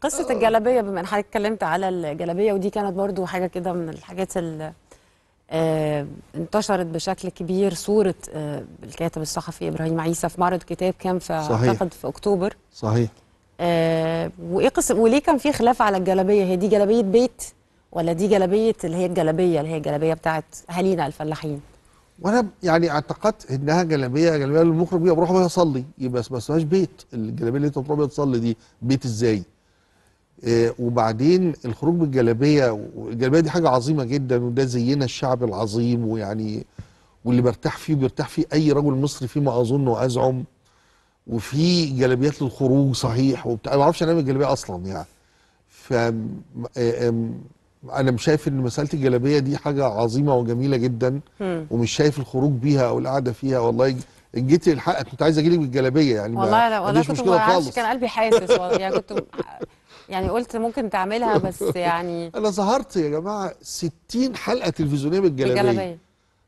قصة الجلبية بما ان حضرتك اتكلمت على الجلبية ودي كانت برضو حاجة كده من الحاجات اللي آه انتشرت بشكل كبير صورة آه الكاتب الصحفي إبراهيم عيسى في معرض كتاب كان في أعتقد في أكتوبر صحيح آه وإيه قصة وليه كان في خلاف على الجلبية هي دي جلبية بيت ولا دي جلبية اللي هي الجلبية اللي هي الجلبية بتاعت أهالينا الفلاحين وانا يعني اعتقدت انها جلابيه جلابيه للمخرج بيها بروح بيها اصلي يبقى ما اسمهاش بيت الجلابيه اللي انت بتروح بيها تصلي دي بيت ازاي؟ آه وبعدين الخروج بالجلابيه الجلابيه دي حاجه عظيمه جدا وده زينا الشعب العظيم ويعني واللي برتاح فيه بيرتاح فيه اي رجل مصري فيما اظن وازعم وفي جلابيات للخروج صحيح وبتاع ما اعرفش انام الجلابيه اصلا يعني ف انا مش شايف ان مساله الجلابيه دي حاجه عظيمه وجميله جدا م. ومش شايف الخروج بيها او القعده فيها والله ان جيت الحق كنت عايز اجي لك بالجلابيه يعني والله لا والله كنت ما خالص. كان قلبي حاسس يعني كنت يعني قلت ممكن تعملها بس يعني انا ظهرت يا جماعه 60 حلقه تلفزيونيه بالجلابيه بالجلابيه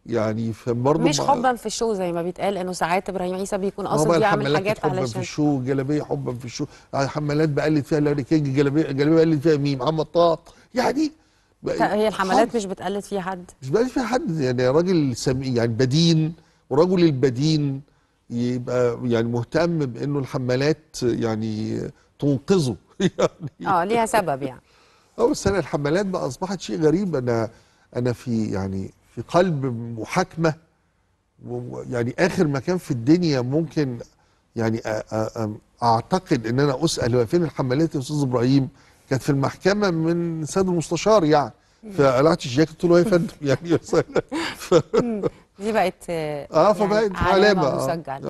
يعني فبرضه مش حبا في الشو زي ما بيتقال انه ساعات ابراهيم عيسى بيكون قاصد يعمل حاجات حباً علشان حبا في الشو جلابيه حبا في الشو حمالات بقلد فيها لاري كينج جلابيه جلابيه بقلد فيها مين محمد طه يعني هي الحملات مش بتقلد فيها حد مش بتقلد فيها حد يعني راجل سم... يعني بدين ورجل البدين يبقى يعني مهتم بانه الحملات يعني تنقذه يعني اه ليها سبب يعني اه بس انا الحملات بقى اصبحت شيء غريب انا انا في يعني في قلب محاكمه يعني اخر مكان في الدنيا ممكن يعني اعتقد ان انا اسال فين الحملات يا استاذ ابراهيم كانت في المحكمه من سيد المستشار يعني فقلعت الجاكيت قلت له يا فندم يعني ف... دي بقت اه, آه، فبقت يعني علامه, علامة